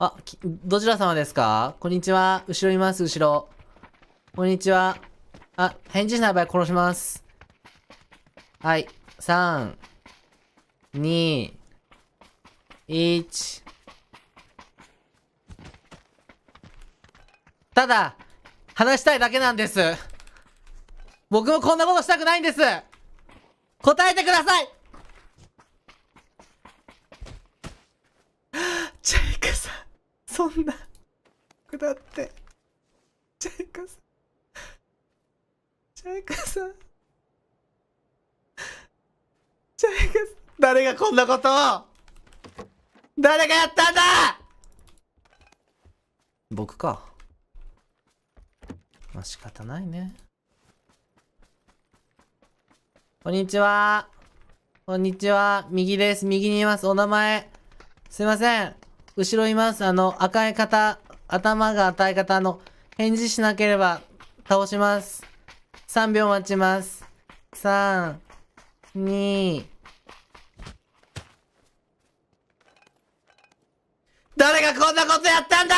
あ、どちら様ですかこんにちは。後ろいます、後ろ。こんにちは。あ、返事しない場合殺します。はい。3、2、1。ただ、話したいだけなんです。僕もこんなことしたくないんです。答えてくださいそんな下ってジャイカさんジャイカさんジャイカさん誰がこんなことを誰がやったんだ僕かまあ仕方ないねこんにちはこんにちは右です右にいますお名前すいません後ろいます。あの、赤い方、頭が赤い方の、返事しなければ倒します。3秒待ちます。3、2、誰がこんなことやったんだ